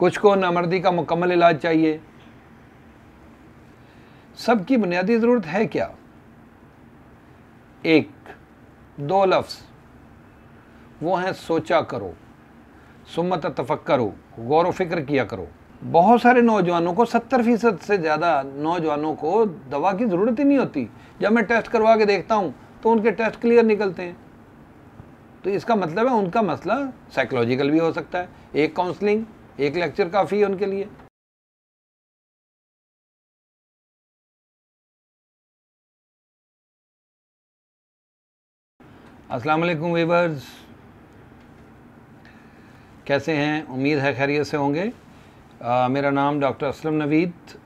कुछ को नामर्दी का मुकम्मल इलाज चाहिए सबकी बुनियादी ज़रूरत है क्या एक दो लफ्ज़ वो हैं सोचा करो सुमत तफक करो गौर वफिक्र किया करो बहुत सारे नौजवानों को सत्तर फीसद से ज़्यादा नौजवानों को दवा की ज़रूरत ही नहीं होती जब मैं टेस्ट करवा के देखता हूँ तो उनके टेस्ट क्लियर निकलते हैं तो इसका मतलब है उनका मसला साइकोलॉजिकल भी हो सकता है एक काउंसलिंग एक लेक्चर काफ़ी है उनके लिए अस्सलाम वालेकुम वीवर्स कैसे हैं उम्मीद है खैरियत से होंगे आ, मेरा नाम doctor Aslam Naveed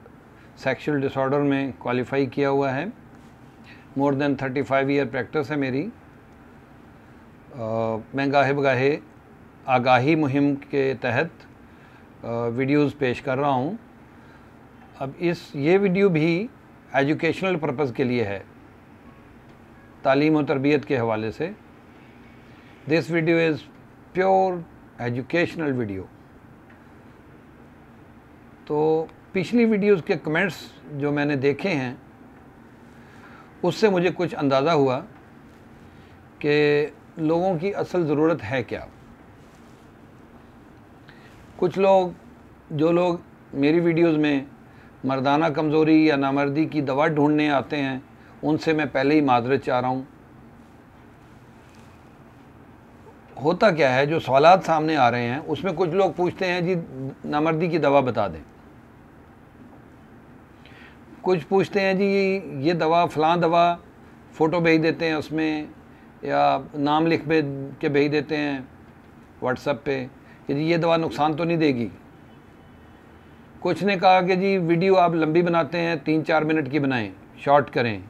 sexual disorder में क्वालिफाई किया हुआ है मोर देन 35 ईयर प्रैक्टिस है मेरी आ, मैं गाहे बगाहे आगाही मुहिम के तहत वीडियोस पेश कर रहा हूँ अब इस ये वीडियो भी एजुकेशनल पर्पज़ के लिए है तालीम और तरबियत के हवाले से this video is pure educational video तो पिछली वीडियोस के कमेंट्स जो मैंने देखे हैं उससे मुझे कुछ अंदाज़ा हुआ कि लोगों की असल ज़रूरत है क्या कुछ लोग जो लोग मेरी वीडियोस में मर्दाना कमज़ोरी या नामर्दी की दवा ढूंढने आते हैं उनसे मैं पहले ही माजरत चाह रहा हूँ होता क्या है जो सवालत सामने आ रहे हैं उसमें कुछ लोग पूछते हैं जी नामर्दी की दवा बता दें कुछ पूछते हैं जी ये दवा फ़लाँ दवा फ़ोटो भेज देते हैं उसमें या नाम लिख के भेज देते हैं व्हाट्सएप पे कि जी ये दवा नुकसान तो नहीं देगी कुछ ने कहा कि जी वीडियो आप लंबी बनाते हैं तीन चार मिनट की बनाएं शॉर्ट करें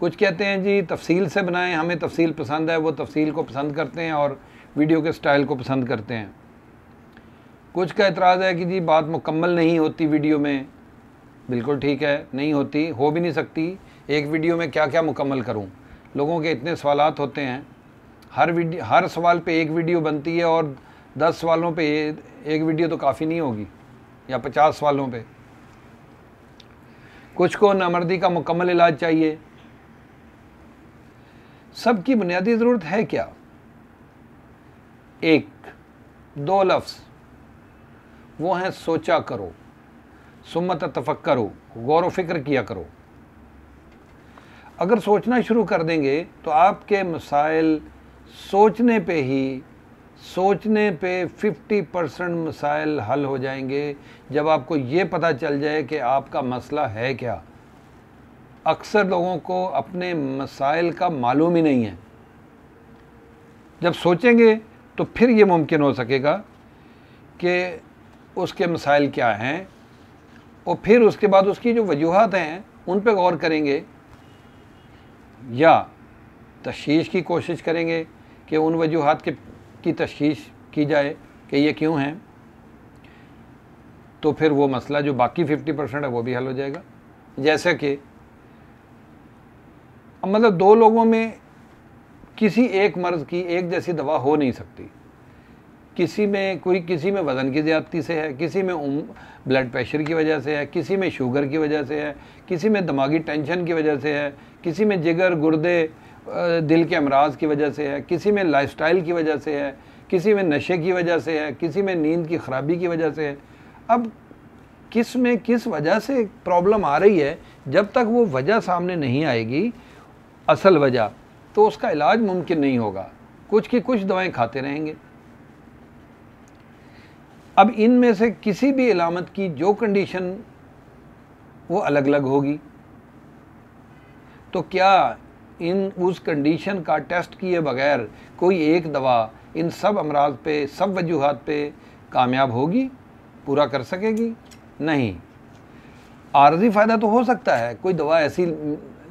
कुछ कहते हैं जी तफसील से बनाएं हमें तफसील पसंद है वो तफसील को पसंद करते हैं और वीडियो के स्टाइल को पसंद करते हैं कुछ का एतराज़ है कि जी बात मुकम्मल नहीं होती वीडियो में बिल्कुल ठीक है नहीं होती हो भी नहीं सकती एक वीडियो में क्या क्या मुकम्मल करूँ लोगों के इतने सवाल होते हैं हर वीडियो हर सवाल पे एक वीडियो बनती है और दस सवालों पे एक वीडियो तो काफ़ी नहीं होगी या पचास सवालों पे कुछ को नामर्दी का मुकम्मल इलाज चाहिए सबकी बुनियादी ज़रूरत है क्या एक दो लफ्ज़ वो हैं सोचा करो सुमत तफक करो गौर व फिक्र किया करो अगर सोचना शुरू कर देंगे तो आपके मसाइल सोचने पे ही सोचने पे 50 परसेंट मसाइल हल हो जाएंगे जब आपको ये पता चल जाए कि आपका मसला है क्या अक्सर लोगों को अपने मसाइल का मालूम ही नहीं है जब सोचेंगे तो फिर ये मुमकिन हो सकेगा कि उसके मसाइल क्या हैं और फिर उसके बाद उसकी जो वजूहत हैं उन पर गौर करेंगे या तशीश की कोशिश करेंगे कि उन वजूहत के इसकी तशीस की जाए कि ये क्यों हैं तो फिर वो मसला जो बाकी 50 परसेंट है वो भी हल हो जाएगा जैसे कि मतलब दो लोगों में किसी एक मर्ज़ की एक जैसी दवा हो नहीं सकती किसी में कोई किसी में वज़न की ज़्यादती से है किसी में उम ब्लड प्रेशर की वजह से है किसी में शुगर की वजह से है किसी में दिमागी टेंशन की वजह से है किसी में जिगर गुर्दे दिल के अमराज की वजह से है किसी में लाइफस्टाइल की वजह से है किसी में नशे की वजह से है किसी में नींद की ख़राबी की वजह से है अब किस में किस वजह से प्रॉब्लम आ रही है जब तक वो वजह सामने नहीं आएगी असल वजह तो उसका इलाज मुमकिन नहीं होगा कुछ की कुछ दवाएं खाते रहेंगे अब इनमें से किसी भी अलामत की जो कंडीशन वो अलग अलग होगी तो क्या इन उस कंडीशन का टेस्ट किए बगैर कोई एक दवा इन सब अमराज पे सब वजूहत पे कामयाब होगी पूरा कर सकेगी नहीं आर्जी फ़ायदा तो हो सकता है कोई दवा ऐसी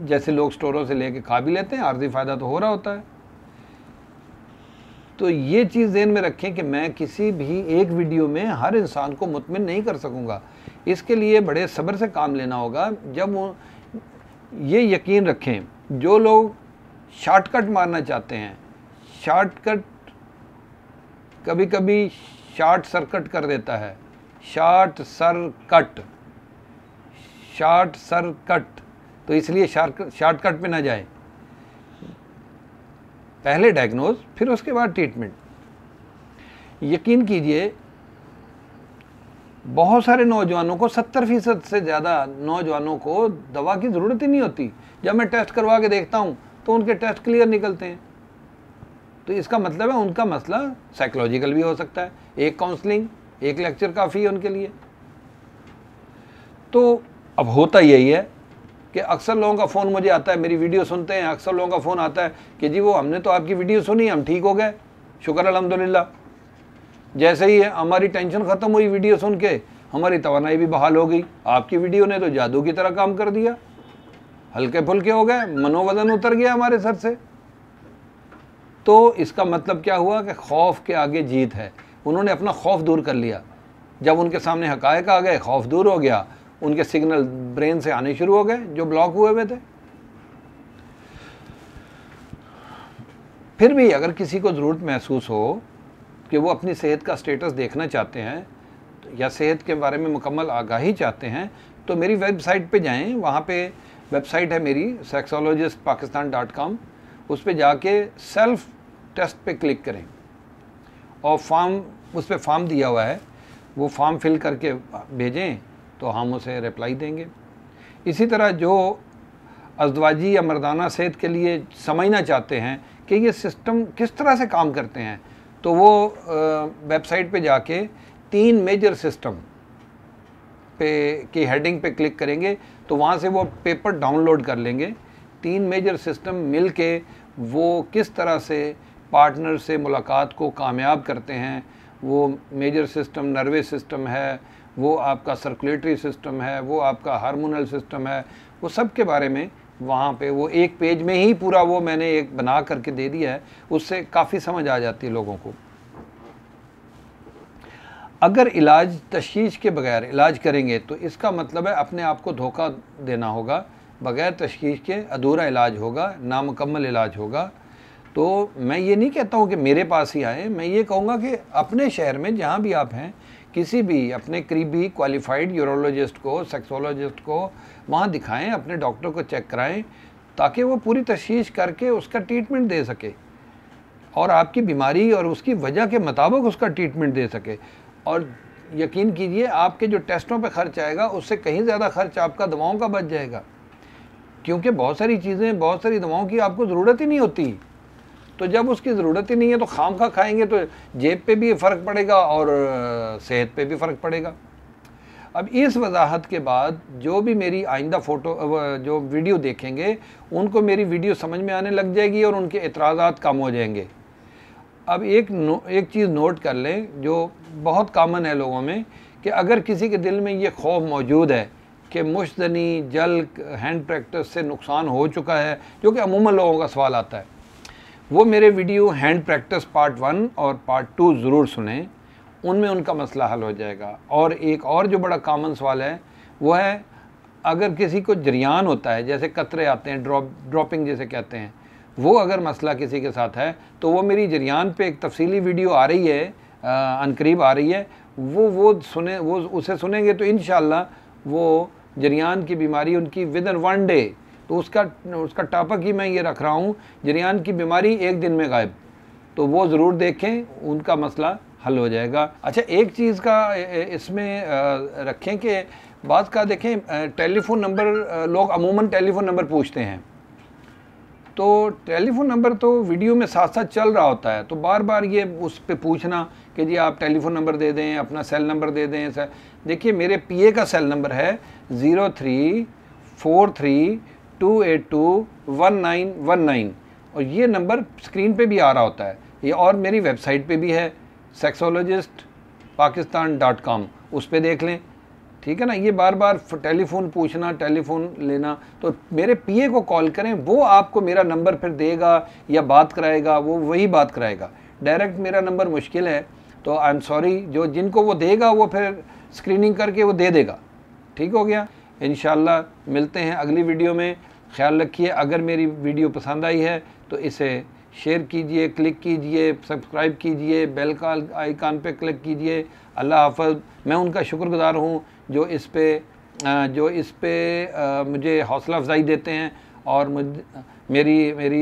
जैसे लोग स्टोरों से कर खा भी लेते हैं आर्जी फ़ायदा तो हो रहा होता है तो ये चीज़ जेन में रखें कि मैं किसी भी एक वीडियो में हर इंसान को मुतमिन नहीं कर सकूँगा इसके लिए बड़े सब्र से काम लेना होगा जब ये यकीन रखें जो लोग शॉर्टकट मारना चाहते हैं शॉर्टकट कभी कभी शॉर्ट सर्कट कर देता है शॉर्ट सर्कट शॉर्ट सर्कट तो इसलिए शॉर्टकट पे ना जाए पहले डायग्नोज फिर उसके बाद ट्रीटमेंट यकीन कीजिए बहुत सारे नौजवानों को सत्तर फीसद से ज़्यादा नौजवानों को दवा की ज़रूरत ही नहीं होती जब मैं टेस्ट करवा के देखता हूँ तो उनके टेस्ट क्लियर निकलते हैं तो इसका मतलब है उनका मसला साइकोलॉजिकल भी हो सकता है एक काउंसलिंग एक लेक्चर काफ़ी है उनके लिए तो अब होता यही है कि अक्सर लोगों का फ़ोन मुझे आता है मेरी वीडियो सुनते हैं अक्सर लोगों का फ़ोन आता है कि जी वो हमने तो आपकी वीडियो सुनी हम ठीक हो गए शुक्र अलहमदिल्ला जैसे ही हमारी टेंशन ख़त्म हुई वीडियो सुन के हमारी तोानाई भी बहाल हो गई आपकी वीडियो ने तो जादू की तरह काम कर दिया हल्के फुल्के हो गए मनोवजन उतर गया हमारे सर से तो इसका मतलब क्या हुआ कि खौफ के आगे जीत है उन्होंने अपना खौफ दूर कर लिया जब उनके सामने हकायक आ गए खौफ दूर हो गया उनके सिग्नल ब्रेन से आने शुरू हो गए जो ब्लॉक हुए हुए थे फिर भी अगर किसी को ज़रूरत महसूस हो कि वो अपनी सेहत का स्टेटस देखना चाहते हैं या सेहत के बारे में मुकम्मल आगाही चाहते हैं तो मेरी वेबसाइट पे जाएं वहाँ पे वेबसाइट है मेरी सेक्सोलॉजिस्ट पाकिस्तान डॉट कॉम उस पर जाके सेल्फ टेस्ट पे क्लिक करें और फॉर्म उस पर फॉर्म दिया हुआ है वो फॉर्म फिल करके भेजें तो हम उसे रिप्लाई देंगे इसी तरह जो अजवाजी या मर्दाना सेहत के लिए समझना चाहते हैं कि ये सिस्टम किस तरह से काम करते हैं तो वो वेबसाइट पे जाके तीन मेजर सिस्टम पे की हेडिंग पे क्लिक करेंगे तो वहाँ से वो पेपर डाउनलोड कर लेंगे तीन मेजर सिस्टम मिल के वो किस तरह से पार्टनर से मुलाकात को कामयाब करते हैं वो मेजर सिस्टम नर्वे सिस्टम है वो आपका सर्कुलेटरी सिस्टम है वो आपका हार्मोनल सिस्टम है वो सब के बारे में वहाँ पे वो एक पेज में ही पूरा वो मैंने एक बना करके दे दिया है उससे काफ़ी समझ आ जाती है लोगों को अगर इलाज तशीश के बगैर इलाज करेंगे तो इसका मतलब है अपने आप को धोखा देना होगा बगैर तशीश के अधूरा इलाज होगा नामकम्मल इलाज होगा तो मैं ये नहीं कहता हूँ कि मेरे पास ही आए मैं ये कहूँगा कि अपने शहर में जहाँ भी आप हैं किसी भी अपने करीबी क्वालिफाइड यूरोलॉजिस्ट को सेक्सोलॉजिस्ट को वहाँ दिखाएं अपने डॉक्टर को चेक कराएं ताकि वो पूरी तशीश करके उसका ट्रीटमेंट दे सके और आपकी बीमारी और उसकी वजह के मुताबिक उसका ट्रीटमेंट दे सके और यकीन कीजिए आपके जो टेस्टों पे खर्च आएगा उससे कहीं ज़्यादा खर्च आपका दवाओं का बच जाएगा क्योंकि बहुत सारी चीज़ें बहुत सारी दवाओं की आपको ज़रूरत ही नहीं होती तो जब उसकी ज़रूरत ही नहीं है तो खाम खा खाएंगे तो जेब पे भी फ़र्क पड़ेगा और सेहत पे भी फ़र्क पड़ेगा अब इस वजाहत के बाद जो भी मेरी आइंदा फ़ोटो जो वीडियो देखेंगे उनको मेरी वीडियो समझ में आने लग जाएगी और उनके एतराज़ात कम हो जाएंगे अब एक एक चीज़ नोट कर लें जो बहुत कामन है लोगों में कि अगर किसी के दिल में ये खौफ मौजूद है कि मुश्तनी जल हैंड प्रैक्टिस से नुकसान हो चुका है जो कि अमूमन लोगों का सवाल आता है वो मेरे video hand practice part one और पार्ट टू ज़रूर सुने उनमें उनका मसला हल हो जाएगा और एक और जो बड़ा कॉमन सवाल है वो है अगर किसी को जरियान होता है जैसे कतरे आते हैं ड्रॉप ड्रॉपिंग जैसे कहते हैं वो अगर मसला किसी के साथ है तो वो मेरी जरियान पे एक तफसीली वीडियो आ रही है अनकरीब आ रही है वो वो सुने वो उसे सुनेंगे तो इन वो जरियान की बीमारी उनकी विद इन वन डे तो उसका उसका टॉपिक ही मैं ये रख रहा हूँ जरियान की बीमारी एक दिन में गायब तो वो ज़रूर देखें उनका मसला हल हो जाएगा अच्छा एक चीज़ का इसमें रखें कि बात का देखें टेलीफोन नंबर लोग अमूमन टेलीफोन नंबर पूछते हैं तो टेलीफोन नंबर तो वीडियो में साथ साथ चल रहा होता है तो बार बार ये उस पर पूछना कि जी आप टेलीफोन नंबर दे दें अपना सेल नंबर दे दें देखिए मेरे पीए का सेल नंबर है zero three four three two eight two one nine one nine और ये नंबर स्क्रीन पे भी आ रहा होता है ये और मेरी वेबसाइट पे भी है सेक्सोलॉजिस्ट पाकिस्तान डॉट कॉम उस पर देख लें ठीक है ना ये बार बार टेलीफोन पूछना टेलीफोन लेना तो मेरे पीए को कॉल करें वो आपको मेरा नंबर फिर देगा या बात कराएगा वो वही बात कराएगा डायरेक्ट मेरा नंबर मुश्किल है तो आई एम सॉरी जो जिनको वो देगा वो फिर स्क्रीनिंग करके वो दे देगा ठीक हो गया इन मिलते हैं अगली वीडियो में ख्याल रखिए अगर मेरी वीडियो पसंद आई है तो इसे शेयर कीजिए क्लिक कीजिए सब्सक्राइब कीजिए बेल का आइकान पे क्लिक कीजिए अल्लाह हाफ मैं उनका शुक्रगुजार हूँ जो इस पे जो इस पे मुझे हौसला अफजाई देते हैं और मेरी मेरी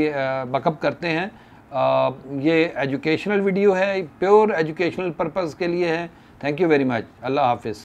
बकअप करते हैं आ, ये एजुकेशनल वीडियो है प्योर एजुकेशनल पर्पज़ के लिए है थैंक यू वेरी मच अल्लाह हाफिज़